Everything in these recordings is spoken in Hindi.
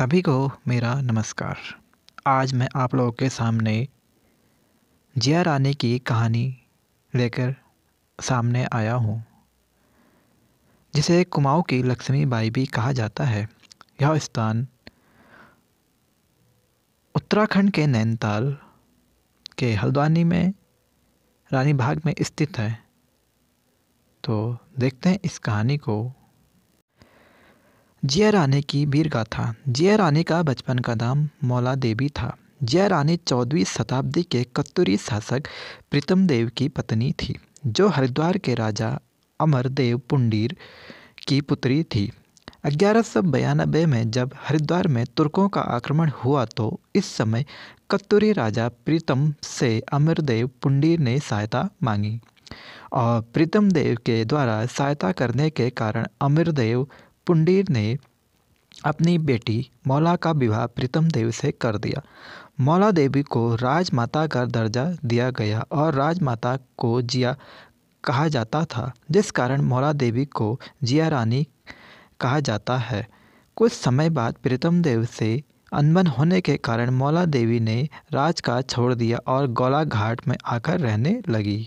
सभी को मेरा नमस्कार आज मैं आप लोगों के सामने जिया रानी की कहानी लेकर सामने आया हूँ जिसे कुमाऊँ की लक्ष्मी बाई भी कहा जाता है यह स्थान उत्तराखंड के नैनीताल के हल्द्वानी में रानी भाग में स्थित है तो देखते हैं इस कहानी को जिया रानी की वीर गाथा जिया रानी का बचपन का नाम मौला देवी था जिया रानी चौदहवीं शताब्दी के कत्तूरी शासक प्रीतम देव की पत्नी थी जो हरिद्वार के राजा अमरदेव पुंडीर की पुत्री थी ग्यारह सौ बयानबे में जब हरिद्वार में तुर्कों का आक्रमण हुआ तो इस समय कत्तूरी राजा प्रीतम से अमरदेव पुंडीर ने सहायता मांगी और प्रीतम देव के द्वारा सहायता करने के कारण अमरदेव पुंडीर ने अपनी बेटी मौला का विवाह प्रीतम देव से कर दिया मौला देवी को राजमाता का दर्जा दिया गया और राजमाता को जिया कहा जाता था जिस कारण मौला देवी को जिया रानी कहा जाता है कुछ समय बाद प्रीतम देव से अनबन होने के कारण मौला देवी ने राजकाज छोड़ दिया और गोला घाट में आकर रहने लगी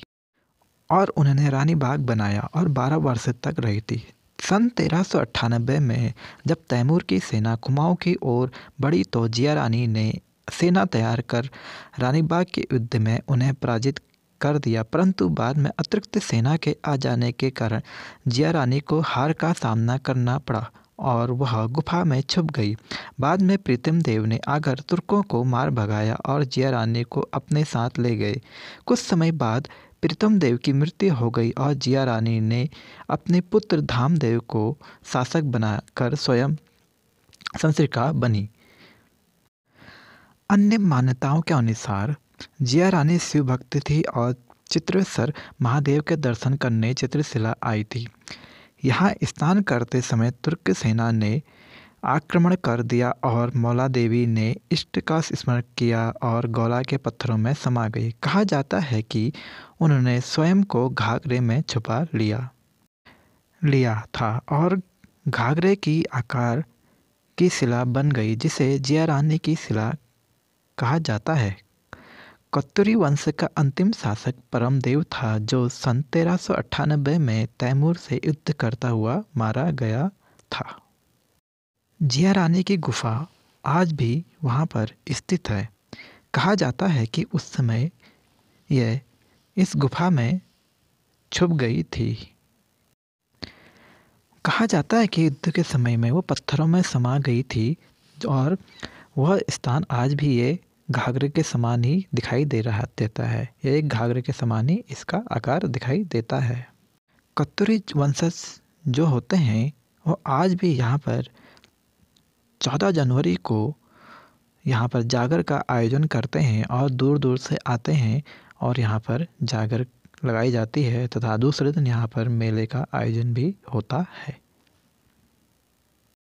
और उन्होंने रानी बाग बनाया और 12 वर्ष तक रही थी सन तेरह सौ अट्ठानबे में जब तैमूर की सेना कुमाऊँ की ओर बढ़ी तो जिया रानी ने सेना तैयार कर रानीबाग के युद्ध में उन्हें पराजित कर दिया परंतु बाद में अतिरिक्त सेना के आ जाने के कारण जिया रानी को हार का सामना करना पड़ा और वह गुफा में छुप गई बाद में प्रीतम देव ने आकर तुर्कों को मार भगाया और जिया रानी को अपने साथ ले गए कुछ समय बाद प्रीतम देव की मृत्यु हो गई और जिया रानी ने अपने पुत्र धामदेव को शासक बनाकर स्वयं संस्रिका बनी अन्य मान्यताओं के अनुसार जिया रानी शिव भक्त थी और चित्रेश्वर महादेव के दर्शन करने चित्रशिला आई थी यहाँ स्नान करते समय तुर्क सेना ने आक्रमण कर दिया और मौला देवी ने इष्ट का स्मरण किया और गोला के पत्थरों में समा गई कहा जाता है कि उन्होंने स्वयं को घाघरे में छुपा लिया लिया था और घाघरे की आकार की शिला बन गई जिसे जिया रानी की शिला कहा जाता है कत्तुरी वंश का अंतिम शासक परमदेव था जो सन तेरह में तैमूर से युद्ध करता हुआ मारा गया था जिया रानी की गुफा आज भी वहाँ पर स्थित है कहा जाता है कि उस समय यह इस गुफा में छुप गई थी कहा जाता है कि युद्ध के समय में वो पत्थरों में समा गई थी और वह स्थान आज भी ये घाघरे के समान ही दिखाई दे रहा देता है यह एक घाघरे के समान ही इसका आकार दिखाई देता है कत्तूरी वंशज जो होते हैं वो आज भी यहाँ पर चौदह जनवरी को यहाँ पर जागर का आयोजन करते हैं और दूर दूर से आते हैं और यहाँ पर जागर लगाई जाती है तथा दूसरे दिन यहाँ पर मेले का आयोजन भी होता है